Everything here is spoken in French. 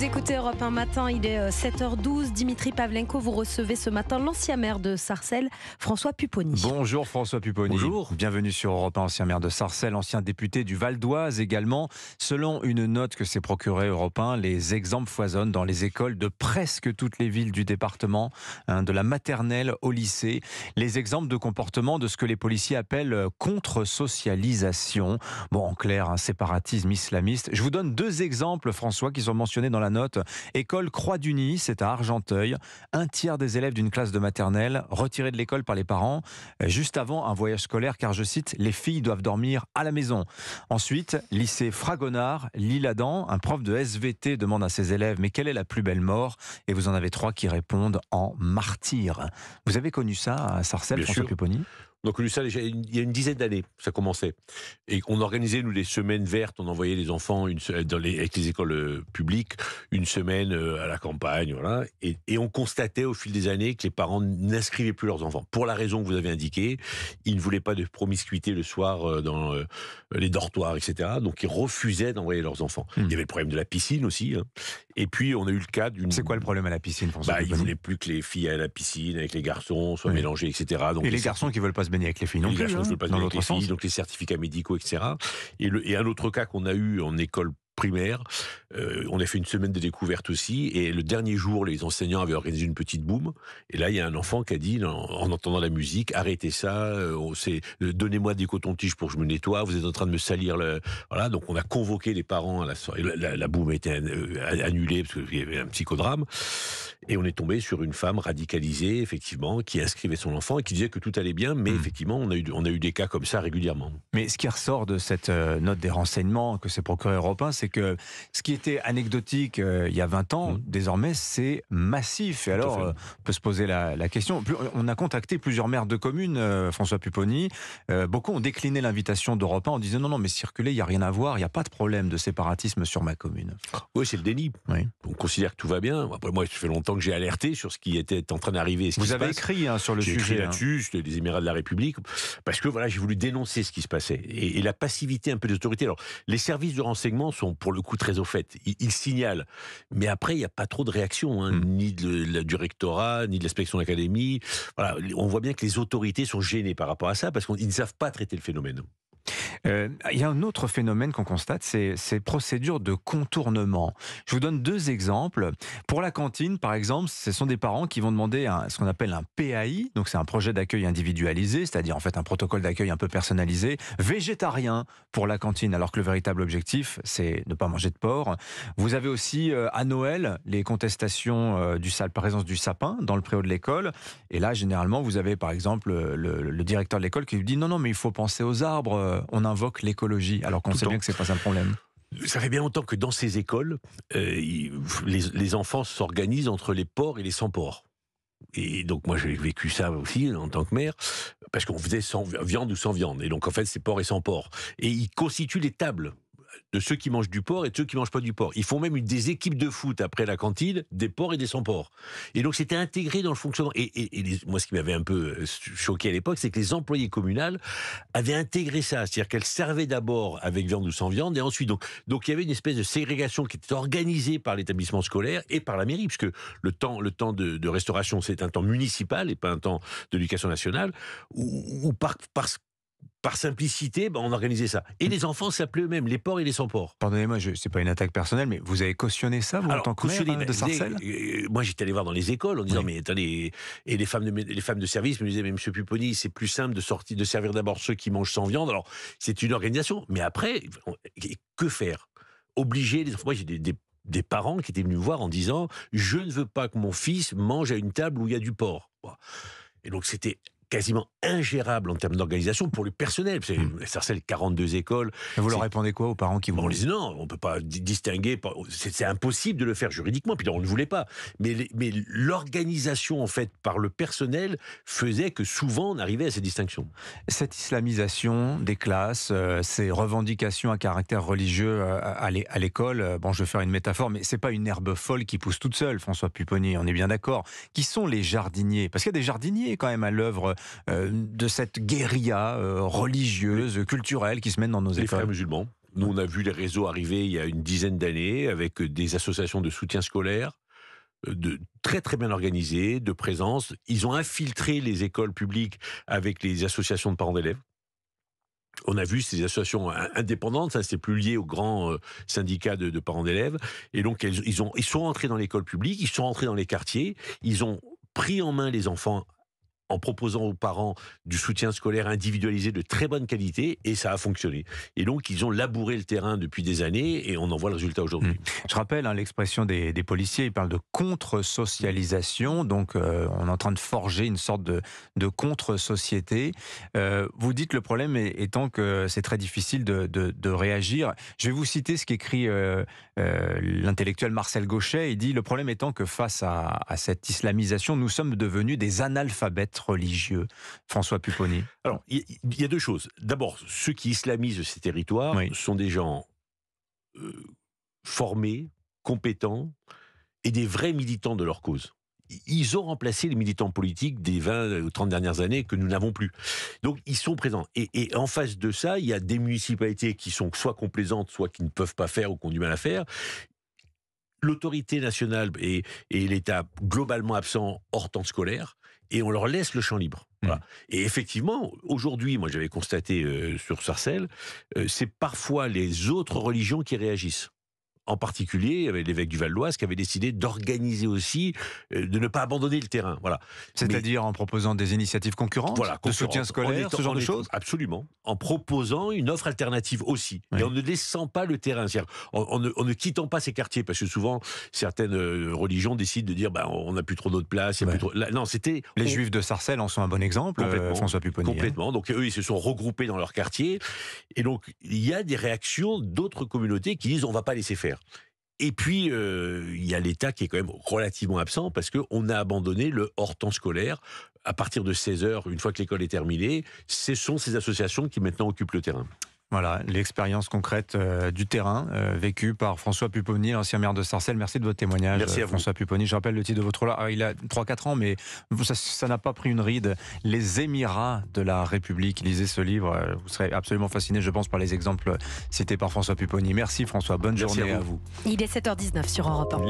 Vous écoutez Europe 1 matin, il est 7h12. Euh, Dimitri Pavlenko, vous recevez ce matin l'ancien maire de Sarcelles, François Pupponi. Bonjour François Pupponi. Bonjour. Bienvenue sur Europe 1, ancien maire de Sarcelles, ancien député du Val d'Oise également. Selon une note que s'est procurée Europe 1, les exemples foisonnent dans les écoles de presque toutes les villes du département, hein, de la maternelle au lycée. Les exemples de comportement de ce que les policiers appellent euh, contre-socialisation. Bon, en clair, un séparatisme islamiste. Je vous donne deux exemples, François, qui sont mentionnés dans la note. École Croix du nid c'est à Argenteuil. Un tiers des élèves d'une classe de maternelle retirés de l'école par les parents euh, juste avant un voyage scolaire car, je cite, les filles doivent dormir à la maison. Ensuite, lycée Fragonard, Lille-Adam, un prof de SVT demande à ses élèves mais quelle est la plus belle mort Et vous en avez trois qui répondent en martyr. Vous avez connu ça à Sarcelles, François Pupponi donc il y a une dizaine d'années, ça commençait. Et on organisait, nous, des semaines vertes. On envoyait les enfants une, dans les, avec les écoles euh, publiques une semaine euh, à la campagne. Voilà. Et, on constatait au fil des années que les parents n'inscrivaient plus leurs enfants. Pour la raison que vous avez indiquée, ils ne voulaient pas de promiscuité le soir euh, dans les dortoirs, etc. Donc ils refusaient d'envoyer leurs enfants. Hmm. Il y avait le problème de la piscine aussi. Hein. Et puis on a eu le cas d'une... C'est quoi le problème à la piscine, François bah, Ils ne voulaient plus que les filles à la piscine avec les garçons soient mélangées, etc. Donc, et les garçons qui veulent pas se se avec les filles non plus. Hein, dans l'autre sens. donc les certificats médicaux, etc. Et, le, et un autre cas qu'on a eu en école primaire. Euh, on a fait une semaine de découverte aussi. Et le dernier jour, les enseignants avaient organisé une petite boum. Et là, il y a un enfant qui a dit, en, entendant la musique, arrêtez ça, euh, euh, donnez-moi des cotons-tiges pour que je me nettoie, vous êtes en train de me salir. Le... Voilà, donc on a convoqué les parents à la soirée. La, boum a été annulée parce qu'il y avait un psychodrame. Et on est tombé sur une femme radicalisée, effectivement, qui inscrivait son enfant et qui disait que tout allait bien, mais hmm. effectivement, on a, eu, des cas comme ça régulièrement. Mais ce qui ressort de cette note des renseignements que ces procureurs européens, c'est que ce qui était anecdotique euh, il y a 20 ans, mm. désormais, c'est massif. Et alors, euh, on peut se poser la, question. On a contacté plusieurs maires de communes, euh, François Pupponi. beaucoup ont décliné l'invitation d'Europe 1 en disant non, non, mais circuler, il n'y a rien à voir, il n'y a pas de problème de séparatisme sur ma commune. Oui, c'est le déni. On considère que tout va bien. Après, moi, ça fait longtemps que j'ai alerté sur ce qui était en train d'arriver. Vous avez écrit hein, sur le sujet. écrit hein. là-dessus, des Émirats de la République, parce que voilà, j'ai voulu dénoncer ce qui se passait. Et, et la passivité un peu des autorités. Alors, les services de renseignement sont pour le coup très au fait. Il, signale. Mais après, il n'y a pas trop de réaction, hein, hmm. ni de, du rectorat, ni de l'inspection de l'académie. on voit bien que les autorités sont gênées par rapport à ça, parce qu'ils ne savent pas traiter le phénomène. Euh, il y a un autre phénomène qu'on constate, c'est ces procédures de contournement. Je vous donne deux exemples. Pour la cantine, par exemple, ce sont des parents qui vont demander ce qu'on appelle un PAI, donc c'est un projet d'accueil individualisé, c'est-à-dire en fait un protocole d'accueil un peu personnalisé, végétarien pour la cantine, alors que le véritable objectif, c'est ne pas manger de porc. Vous avez aussi euh, à Noël les contestations euh, du la présence du sapin dans le préau de l'école. Et là, généralement, vous avez par exemple le, directeur de l'école qui lui dit non, non, mais il faut penser aux arbres. Euh, on a invoque l'écologie, alors qu'on sait bien que c'est pas un problème. Ça fait bien longtemps que dans ces écoles, euh, les, enfants s'organisent entre les porcs et les sans-porcs. Et donc moi j'ai vécu ça aussi en tant que maire, parce qu'on faisait sans viande ou sans viande. Et donc en fait c'est porc et sans porc. Et ils constituent les tables de ceux qui mangent du porc et de ceux qui mangent pas du porc. Ils font même des équipes de foot après la cantine, des porcs et des sans porcs. Et donc c'était intégré dans le fonctionnement. Et, moi, ce qui m'avait un peu euh, choqué à l'époque, c'est que les employés communaux avaient intégré ça, c'est-à-dire qu'elles servaient d'abord avec viande ou sans viande, et ensuite donc donc il y avait une espèce de ségrégation qui était organisée par l'établissement scolaire et par la mairie, puisque le temps le temps de, restauration c'est un temps municipal et pas un temps d'éducation nationale, Ou parce que par simplicité, ben, on organisait ça. Et mm. les enfants s'appelaient eux-mêmes les porcs et les sans-porcs. Pardonnez-moi, ce n'est pas une attaque personnelle, mais vous avez cautionné ça, vous, en tant que maire de ben, Sarcelles euh, Moi, j'étais allé voir dans les écoles en disant, mais attendez, et les femmes de, les femmes de service me disaient, mais monsieur Pupponi, c'est plus simple de, sortir, de servir d'abord ceux qui mangent sans viande. Alors, c'est une organisation. Mais après, que faire Obliger les Moi, j'ai des, des parents qui étaient venus voir en disant Je ne veux pas que mon fils mange à une table où il y a du porc. Et donc c'était quasiment ingérable en termes d'organisation pour le personnel. C'est mmh. 42 écoles. vous leur répondez quoi aux parents qui vous... disent non, on ne peut pas distinguer, c'est impossible de le faire juridiquement, puis on ne voulait pas. Mais, mais l'organisation, en fait, par le personnel faisait que souvent on arrivait à ces distinctions. Cette islamisation des classes, euh, ces revendications à caractère religieux euh, à l'école, euh, bon, je vais faire une métaphore, mais c'est pas une herbe folle qui pousse toute seule, François Pupponi, on est bien d'accord. Qui sont les jardiniers Parce qu'il y a des jardiniers quand même à l'œuvre euh, de cette guérilla euh, religieuse, culturelle qui se mène dans nos écoles. Les frères musulmans. Nous, on a vu les réseaux arriver il y a une dizaine d'années avec des associations de soutien scolaire, euh, de très très bien organisées, de présence. Ils ont infiltré les écoles publiques avec les associations de parents d'élèves. On a vu ces associations indépendantes, ça c'est plus lié aux grands syndicats de, parents d'élèves, et donc ils, ils sont entrés dans l'école publique, ils sont entrés dans les quartiers, ils ont pris en main les enfants en proposant aux parents du soutien scolaire individualisé de très bonne qualité et ça a fonctionné. Et donc ils ont labouré le terrain depuis des années et on en voit le résultat aujourd'hui. Mmh. Je rappelle hein, l'expression des, policiers, ils parlent de contre-socialisation, donc euh, on est en train de forger une sorte de, contre-société. Euh, vous dites le problème étant que c'est très difficile de, réagir. Je vais vous citer ce qu'écrit euh, l'intellectuel Marcel Gauchet, il dit le problème étant que face à cette islamisation, nous sommes devenus des analphabètes religieux, François Pupponi Alors, il y, a deux choses. D'abord, ceux qui islamisent ces territoires sont des gens euh, formés, compétents et des vrais militants de leur cause ils ont remplacé les militants politiques des 20 ou 30 dernières années que nous n'avons plus. Donc ils sont présents. Et, en face de ça, il y a des municipalités qui sont soit complaisantes, soit qui ne peuvent pas faire ou qui ont du mal à faire. L'autorité nationale et, l'État globalement absent hors temps scolaire et on leur laisse le champ libre. Mmh. Et effectivement, aujourd'hui, moi j'avais constaté euh, sur Sarcelles, euh, c'est parfois les autres religions qui réagissent en particulier avec l'évêque du Val-d'Oise qui avait décidé d'organiser aussi, euh, de ne pas abandonner le terrain. Voilà. C'est-à-dire en proposant des initiatives concurrentes, de soutien scolaire, ce genre de choses Absolument. En proposant une offre alternative aussi. mais Et en ne laissant pas le terrain. En, ne, quittant pas ces quartiers, parce que souvent, certaines euh, religions décident de dire bah, on n'a plus trop d'autres places. non, c'était. Les Juifs de Sarcelles en sont un bon exemple, euh, complètement, François Pupponi. Hein. Complètement. Donc eux, ils se sont regroupés dans leur quartier. Et donc, il y a des réactions d'autres communautés qui disent on ne va pas laisser faire. Et puis, euh, il y a l'État qui est quand même relativement absent parce qu'on a abandonné le hors temps scolaire. À partir de 16 heures, une fois que l'école est terminée, ce sont ces associations qui maintenant occupent le terrain. Voilà, l'expérience concrète euh, du terrain euh, vécue par François Pupponi, l'ancien maire de Sarcelles. Merci de votre témoignage, Merci à euh, François Pupponi. Je rappelle le titre de votre là. Ah, il a 3-4 ans, mais ça n'a pas pris une ride. Les Émirats de la République. Lisez ce livre. Vous serez absolument fasciné, je pense, par les exemples cités par François Pupponi. Merci François. Bonne journée à vous. Il est 7h19 sur Europe 1.